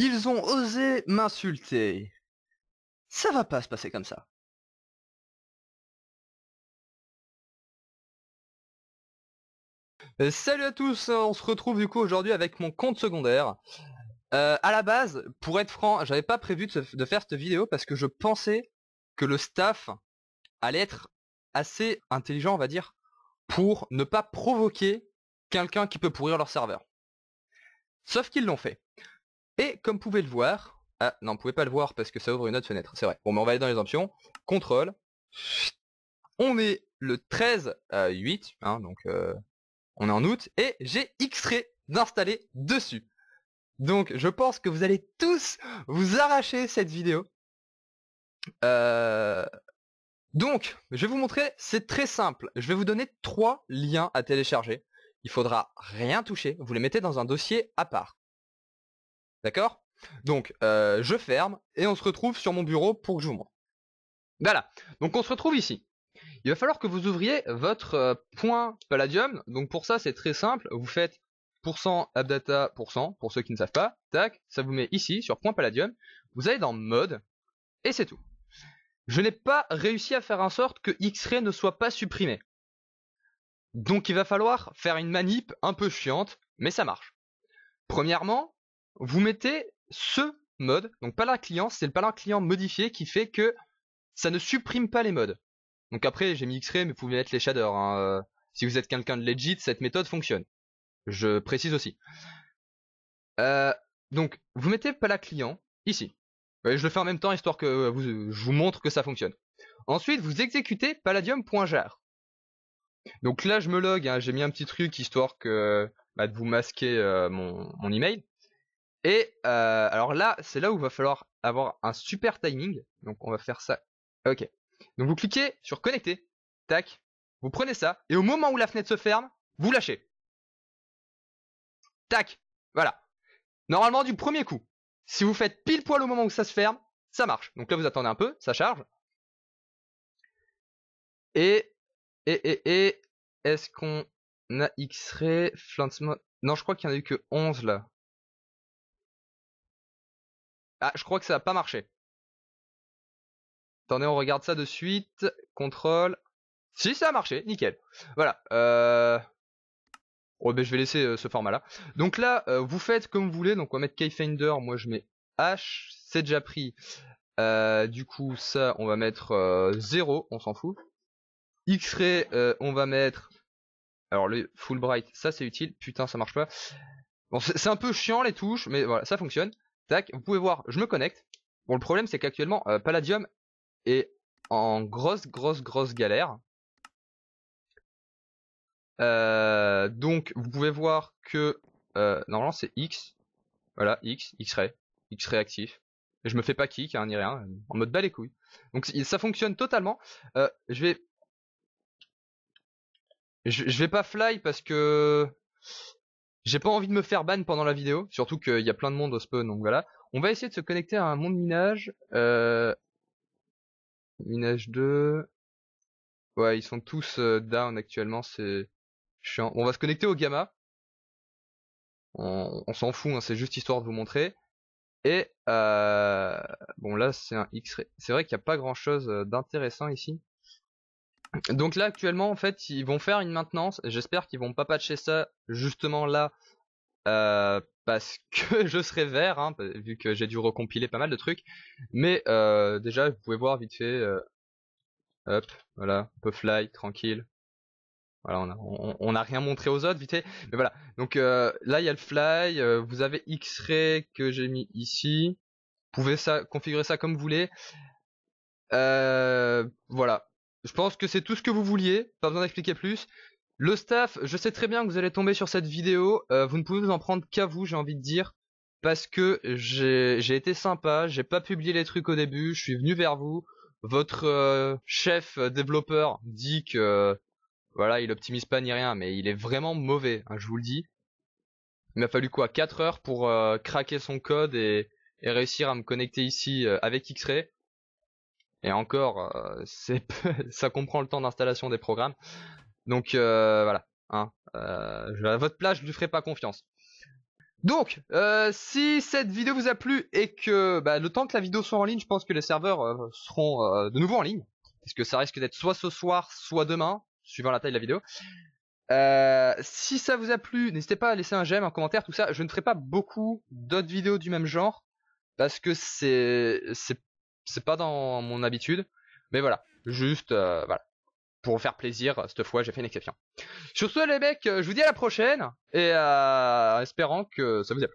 Ils ont osé m'insulter. Ça va pas se passer comme ça. Euh, salut à tous, on se retrouve du coup aujourd'hui avec mon compte secondaire. Euh, à la base, pour être franc, j'avais pas prévu de faire cette vidéo parce que je pensais que le staff allait être assez intelligent, on va dire, pour ne pas provoquer quelqu'un qui peut pourrir leur serveur. Sauf qu'ils l'ont fait. Et comme vous pouvez le voir, ah non, vous pouvez pas le voir parce que ça ouvre une autre fenêtre, c'est vrai. Bon, mais on va aller dans les options, contrôle. On est le 13 à 8, donc euh, on est en août, et j'ai X-Ray d'installer dessus. Donc je pense que vous allez tous vous arracher cette vidéo. Euh, donc, je vais vous montrer, c'est très simple. Je vais vous donner trois liens à télécharger. Il faudra rien toucher, vous les mettez dans un dossier à part. D'accord Donc, euh, je ferme et on se retrouve sur mon bureau pour que je vous montre Voilà. Donc, on se retrouve ici. Il va falloir que vous ouvriez votre euh, point Palladium. Donc, pour ça, c'est très simple. Vous faites %appdata pour ceux qui ne savent pas. Tac, ça vous met ici, sur point Palladium. Vous allez dans mode et c'est tout. Je n'ai pas réussi à faire en sorte que X-Ray ne soit pas supprimé. Donc il va falloir faire une manip un peu chiante, mais ça marche. Premièrement, vous mettez ce mode, donc pas la client, c'est le Palaclient client modifié qui fait que ça ne supprime pas les modes. Donc après, j'ai mis X-Ray, mais vous pouvez mettre les shaders. Hein, euh, si vous êtes quelqu'un de legit, cette méthode fonctionne. Je précise aussi. Euh, donc, vous mettez la client ici. je le fais en même temps, histoire que euh, je vous montre que ça fonctionne. Ensuite, vous exécutez palladium.jar. Donc là, je me log, hein, j'ai mis un petit truc histoire que bah, de vous masquer mon email. Et euh, alors là, c'est là où il va falloir avoir un super timing. Donc on va faire ça. Ok. Donc vous cliquez sur connecter. Tac. Vous prenez ça. Et au moment où la fenêtre se ferme, vous lâchez. Tac. Voilà. Normalement du premier coup. Si vous faites pile poil au moment où ça se ferme, ça marche. Donc là vous attendez un peu, ça charge. Et, et, et, et, est-ce qu'on a X-ray, Non, je crois qu'il n'y en a eu que 11 là. Ah, je crois que ça n'a pas marché. Attendez, on regarde ça de suite. Contrôle. Si, ça a marché. Nickel. Voilà. Euh... Oh, ben, je vais laisser euh, ce format-là. Donc là, euh, vous faites comme vous voulez. Donc on va mettre Keyfinder. Moi, je mets H. C'est déjà pris. Euh, du coup, ça, on va mettre 0. On s'en fout. X-Ray, on va mettre... Alors le Bright, ça c'est utile. Putain, ça marche pas. Bon, c'est un peu chiant les touches, mais voilà, ça fonctionne. Tac, vous pouvez voir, je me connecte. Bon, le problème, c'est qu'actuellement, euh, Palladium est en grosse, grosse, grosse galère. Euh, donc, vous pouvez voir que... Euh, normalement, c'est X. Voilà, X, X-Ray. X-Ray actif. je me fais pas kick, hein, ni rien. En mode bas les couilles. Donc, ça fonctionne totalement. je vais... je vais pas fly parce que... J'ai pas envie de me faire ban pendant la vidéo, surtout qu'il y a plein de monde au spawn, donc voilà. On va essayer de se connecter à un monde minage. Euh, minage 2. Ouais, ils sont tous euh, down actuellement, c'est chiant. on va se connecter au gamma. On, s'en fout, hein, c'est juste histoire de vous montrer. Et euh, bon là c'est un X-ray. C'est vrai qu'il n'y a pas grand chose d'intéressant ici. Donc là actuellement en fait ils vont faire une maintenance. J'espère qu'ils vont pas patcher ça justement là euh, parce que je serai vert hein, vu que j'ai dû recompiler pas mal de trucs. Mais euh, déjà vous pouvez voir vite fait. Euh, hop voilà un peu fly tranquille. Voilà, on n'a on, a rien montré aux autres, vite fait. Mais voilà. Donc euh, là, il y a le fly. vous avez X-ray que j'ai mis ici. Vous pouvez ça, configurer ça comme vous voulez. voilà. Je pense que c'est tout ce que vous vouliez, pas besoin d'expliquer plus. Le staff, je sais très bien que vous allez tomber sur cette vidéo, euh, vous ne pouvez vous en prendre qu'à vous, j'ai envie de dire, parce que j'ai été sympa, j'ai pas publié les trucs au début, je suis venu vers vous, votre euh, chef développeur dit que voilà, il optimise pas ni rien, mais il est vraiment mauvais, hein, je vous le dis. Il m'a fallu quoi 4 heures pour euh, craquer son code et, et, réussir à me connecter ici avec X-Ray. Et encore, euh, c'est ça comprend le temps d'installation des programmes. Donc euh, voilà. Hein, euh, à votre place, je ne lui ferai pas confiance. Donc, si cette vidéo vous a plu et que bah, le temps que la vidéo soit en ligne, je pense que les serveurs seront de nouveau en ligne. Parce que ça risque d'être soit ce soir, soit demain, suivant la taille de la vidéo. si ça vous a plu, n'hésitez pas à laisser un j'aime, un commentaire, tout ça. Je ne ferai pas beaucoup d'autres vidéos du même genre parce que c'est c'est c'est pas dans mon habitude, mais voilà, juste euh, voilà. Pour faire plaisir, cette fois j'ai fait une exception. Sur ce les mecs, euh, je vous dis à la prochaine et euh, espérant que ça vous a plu.